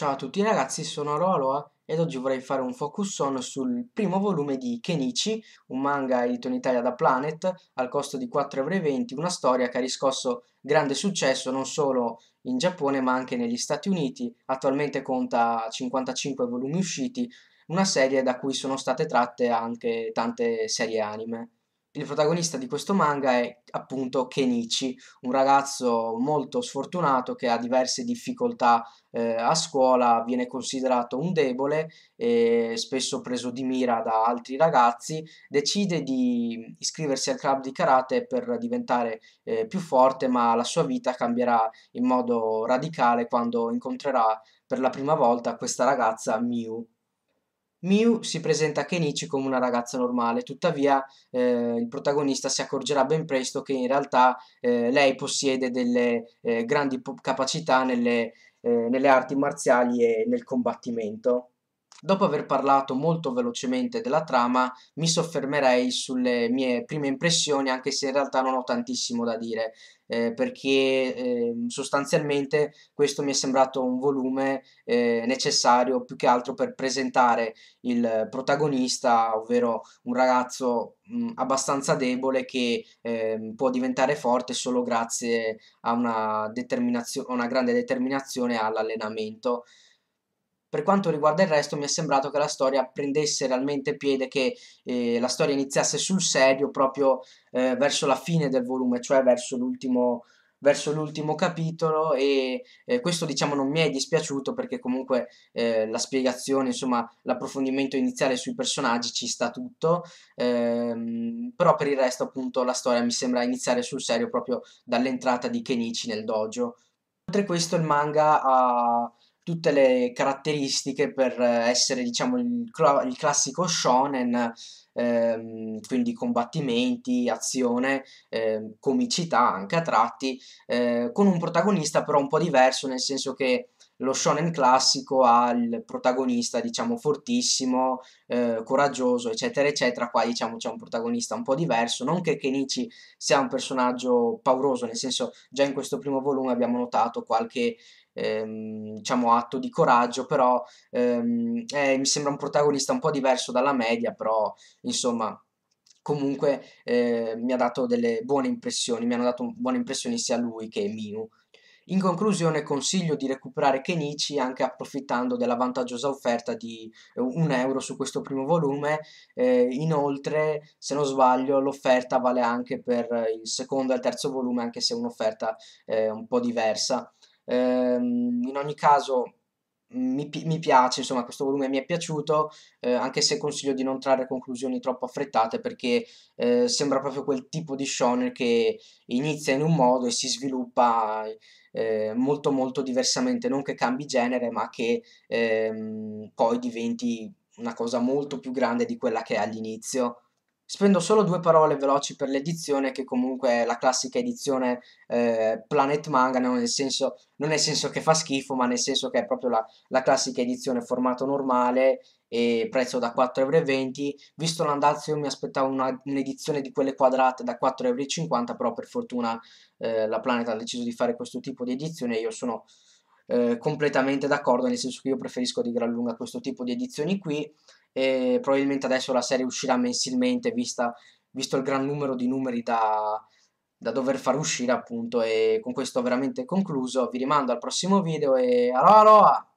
Ciao a tutti ragazzi, sono Roaloa eh, ed oggi vorrei fare un focus on sul primo volume di Kenichi, un manga edito in Italia da Planet, al costo di 4,20€, una storia che ha riscosso grande successo non solo in Giappone ma anche negli Stati Uniti, attualmente conta 55 volumi usciti, una serie da cui sono state tratte anche tante serie anime. Il protagonista di questo manga è appunto Kenichi, un ragazzo molto sfortunato che ha diverse difficoltà eh, a scuola, viene considerato un debole, e spesso preso di mira da altri ragazzi, decide di iscriversi al club di karate per diventare eh, più forte, ma la sua vita cambierà in modo radicale quando incontrerà per la prima volta questa ragazza Miu. Miu si presenta a Kenichi come una ragazza normale, tuttavia eh, il protagonista si accorgerà ben presto che in realtà eh, lei possiede delle eh, grandi capacità nelle, eh, nelle arti marziali e nel combattimento. Dopo aver parlato molto velocemente della trama, mi soffermerei sulle mie prime impressioni, anche se in realtà non ho tantissimo da dire, eh, perché eh, sostanzialmente questo mi è sembrato un volume eh, necessario più che altro per presentare il protagonista, ovvero un ragazzo mh, abbastanza debole che ehm, può diventare forte solo grazie a una, determinazio- una grande determinazione all'allenamento. Per quanto riguarda il resto mi è sembrato che la storia prendesse realmente piede, che eh, la storia iniziasse sul serio proprio eh, verso la fine del volume, cioè verso l'ultimo, verso l'ultimo capitolo e eh, questo diciamo non mi è dispiaciuto perché comunque eh, la spiegazione insomma l'approfondimento iniziale sui personaggi ci sta tutto ehm, però per il resto appunto la storia mi sembra iniziare sul serio proprio dall'entrata di Kenichi nel dojo oltre questo il manga ha tutte le caratteristiche per essere diciamo il, cl- il classico shonen ehm, quindi combattimenti, azione, ehm, comicità anche a tratti, eh, con un protagonista però un po' diverso, nel senso che lo shonen classico ha il protagonista, diciamo, fortissimo, eh, coraggioso, eccetera, eccetera. Qua, diciamo, c'è un protagonista un po' diverso. Non che Kenichi sia un personaggio pauroso, nel senso, già in questo primo volume abbiamo notato qualche ehm, diciamo atto di coraggio, però ehm, eh, mi sembra un protagonista un po' diverso dalla media, però insomma comunque eh, mi ha dato delle buone impressioni, mi hanno dato buone impressioni sia lui che Minu. In conclusione consiglio di recuperare Kenichi anche approfittando della vantaggiosa offerta di eh, un euro su questo primo volume, eh, inoltre se non sbaglio l'offerta vale anche per il secondo e il terzo volume anche se è un'offerta eh, un po' diversa. Ehm, in ogni caso mi, mi, piace, insomma questo volume mi è piaciuto, eh, anche se consiglio di non trarre conclusioni troppo affrettate perché eh, sembra proprio quel tipo di shonen che inizia in un modo e si sviluppa eh, molto molto diversamente, non che cambi genere ma che ehm, poi diventi una cosa molto più grande di quella che è all'inizio. Spendo solo due parole veloci per l'edizione, che comunque è la classica edizione eh, Planet Manga, non nel, senso, non nel, senso, che fa schifo, ma nel senso che è proprio la, la classica edizione formato normale e prezzo da 4,20€. Visto l'andazzo io mi aspettavo una, un'edizione di quelle quadrate da 4,50€, però per fortuna eh, la Planet ha deciso di fare questo tipo di edizione e io sono eh, completamente d'accordo, nel senso che io preferisco di gran lunga questo tipo di edizioni qui e probabilmente adesso la serie uscirà mensilmente vista, visto il gran numero di numeri da, da dover far uscire appunto e con questo veramente concluso vi rimando al prossimo video e aloha aloha!